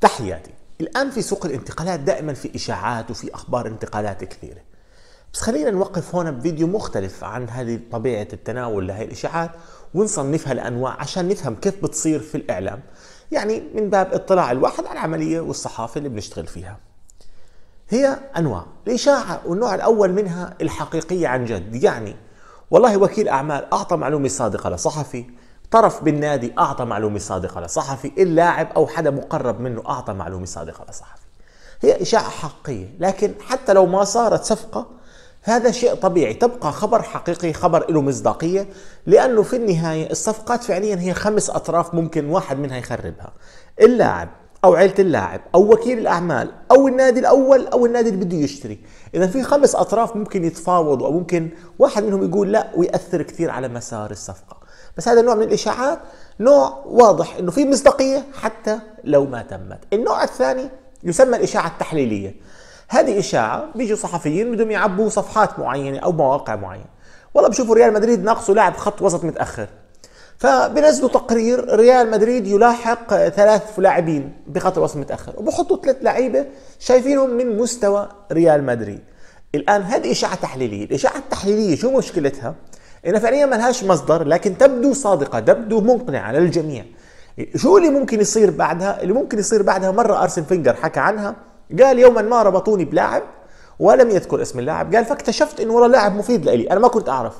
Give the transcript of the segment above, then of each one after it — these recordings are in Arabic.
تحياتي الآن في سوق الانتقالات دائما في إشاعات وفي أخبار انتقالات كثيرة بس خلينا نوقف هون بفيديو مختلف عن هذه طبيعة التناول لهي الإشاعات ونصنفها لأنواع عشان نفهم كيف بتصير في الإعلام يعني من باب اطلاع الواحد على العملية والصحافة اللي بنشتغل فيها هي أنواع الإشاعة والنوع الأول منها الحقيقية عن جد يعني والله وكيل أعمال أعطى معلومة صادقة لصحفي طرف بالنادي أعطى معلومة صادقة لصحفي اللاعب أو حدا مقرب منه أعطى معلومة صادقة لصحفي هي إشاعة حقيقية لكن حتى لو ما صارت صفقة هذا شيء طبيعي تبقى خبر حقيقي خبر له مصداقية لأنه في النهاية الصفقات فعليا هي خمس أطراف ممكن واحد منها يخربها اللاعب او عيله اللاعب او وكيل الاعمال او النادي الاول او النادي اللي بده يشتري اذا في خمس اطراف ممكن يتفاوضوا او ممكن واحد منهم يقول لا وياثر كثير على مسار الصفقه بس هذا النوع من الإشاعات نوع واضح أنه في مصداقية حتى لو ما تمت النوع الثاني يسمى الإشاعة التحليلية هذه إشاعة بيجوا صحفيين بدهم يعبوا صفحات معينة أو مواقع معينة والله بشوفوا ريال مدريد ناقصه لاعب خط وسط متأخر فبنزلوا تقرير ريال مدريد يلاحق ثلاث لاعبين بخط الوسط متاخر وبحطوا ثلاث لعيبه شايفينهم من مستوى ريال مدريد الان هذه اشاعه تحليليه الاشاعه التحليليه شو مشكلتها النفقانية ملهاش مصدر لكن تبدو صادقة تبدو مقنعة للجميع شو اللي ممكن يصير بعدها اللي ممكن يصير بعدها مرة أرسن فينجر حكى عنها قال يوما ما ربطوني بلاعب ولم يذكر اسم اللاعب قال فاكتشفت انه والله لاعب مفيد لإلي انا ما كنت اعرف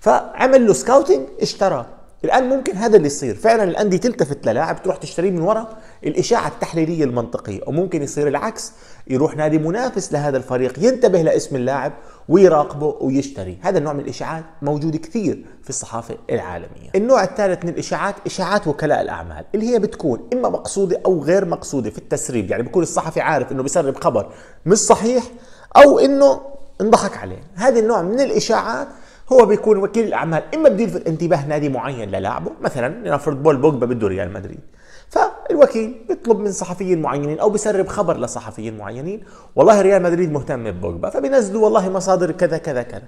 فعمل له سكاوتنج اشتراه الان ممكن هذا اللي يصير فعلا الانديه تلتفت للاعب تروح تشتريه من وراء الاشاعه التحليليه المنطقيه وممكن يصير العكس يروح نادي منافس لهذا الفريق ينتبه لاسم اللاعب ويراقبه ويشتري هذا النوع من الاشاعات موجود كثير في الصحافه العالميه النوع الثالث من الاشاعات اشاعات وكلاء الاعمال اللي هي بتكون اما مقصوده او غير مقصوده في التسريب يعني بيكون الصحفي عارف انه بيسرب خبر مش صحيح او انه انضحك عليه هذا النوع من الاشاعات هو بيكون وكيل الاعمال اما بدير انتباه نادي معين للاعبه مثلا لنفرض بول بوجبا بده ريال مدريد فالوكيل بيطلب من صحفيين معينين او بيسرب خبر لصحفيين معينين والله ريال مدريد مهتم ببوجبا فبينزلوا والله مصادر كذا كذا كذا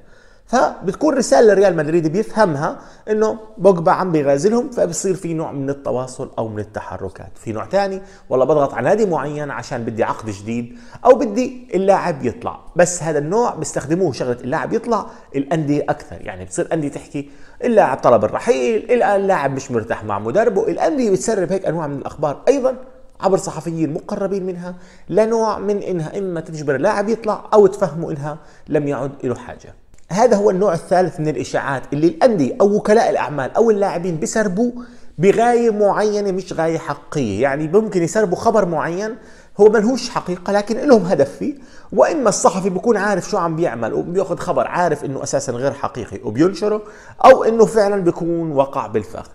فبتكون رساله لريال مدريد بيفهمها انه بوجبا عم بيغازلهم فبصير في نوع من التواصل او من التحركات في نوع ثاني والله بضغط على نادي معين عشان بدي عقد جديد او بدي اللاعب يطلع بس هذا النوع بيستخدموه شغله اللاعب يطلع الانديه اكثر يعني بتصير انديه تحكي اللاعب طلب الرحيل الان اللاعب مش مرتاح مع مدربه الانديه بتسرب هيك انواع من الاخبار ايضا عبر صحفيين مقربين منها لنوع من انها اما تجبر اللاعب يطلع او تفهمه انها لم يعد له حاجه هذا هو النوع الثالث من الإشاعات اللي الأندية أو وكلاء الأعمال أو اللاعبين بيسربوا بغاية معينة مش غاية حقيقية يعني ممكن يسربوا خبر معين هو ملهوش حقيقة لكن لهم هدف فيه وإما الصحفي بيكون عارف شو عم بيعمل وبياخذ خبر عارف إنه أساسا غير حقيقي وبينشره أو إنه فعلا بيكون وقع بالفخ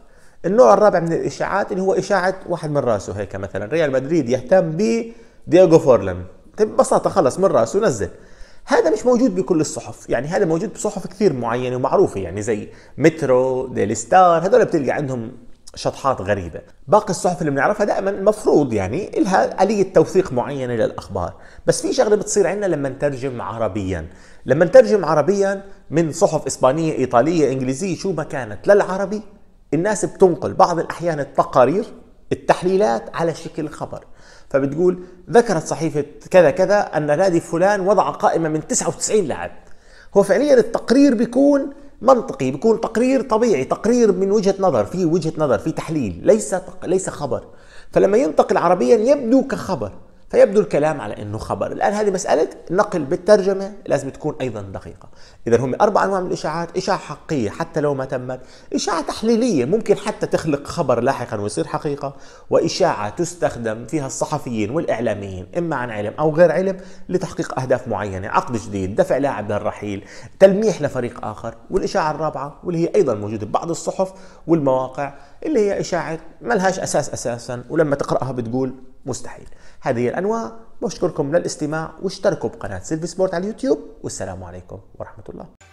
النوع الرابع من الإشاعات اللي هو إشاعة واحد من راسه هيك مثلا ريال مدريد يهتم ب دياغو فورلان ببساطة خلص من راسه نزل هذا مش موجود بكل الصحف يعني هذا موجود بصحف كثير معينه ومعروفه يعني زي مترو ديلي ستار هذول بتلقى عندهم شطحات غريبة باقي الصحف اللي بنعرفها دائما مفروض يعني لها آلية توثيق معينة للأخبار بس في شغلة بتصير عندنا لما نترجم عربيا لما نترجم عربيا من صحف إسبانية إيطالية إنجليزية شو ما كانت للعربي الناس بتنقل بعض الأحيان التقارير التحليلات على شكل خبر فبتقول ذكرت صحيفة كذا كذا أن نادي فلان وضع قائمة من 99 لاعب هو فعليا التقرير بيكون منطقي بيكون تقرير طبيعي تقرير من وجهة نظر في وجهة نظر في تحليل ليس ليس خبر فلما ينتقل عربيا يبدو كخبر فيبدو الكلام على انه خبر الان هذه مساله نقل بالترجمه لازم تكون ايضا دقيقه اذا هم اربع انواع من الاشاعات اشاعه حقيقيه حتى لو ما تمت اشاعه تحليليه ممكن حتى تخلق خبر لاحقا ويصير حقيقه واشاعه تستخدم فيها الصحفيين والاعلاميين اما عن علم او غير علم لتحقيق اهداف معينه عقد جديد دفع لاعب للرحيل تلميح لفريق اخر والاشاعه الرابعه واللي هي ايضا موجوده ببعض الصحف والمواقع اللي هي اشاعه ما لهاش اساس اساسا ولما تقراها بتقول مستحيل هذه الأنواع بشكركم للاستماع واشتركوا بقناة سيلفي سبورت على اليوتيوب والسلام عليكم ورحمة الله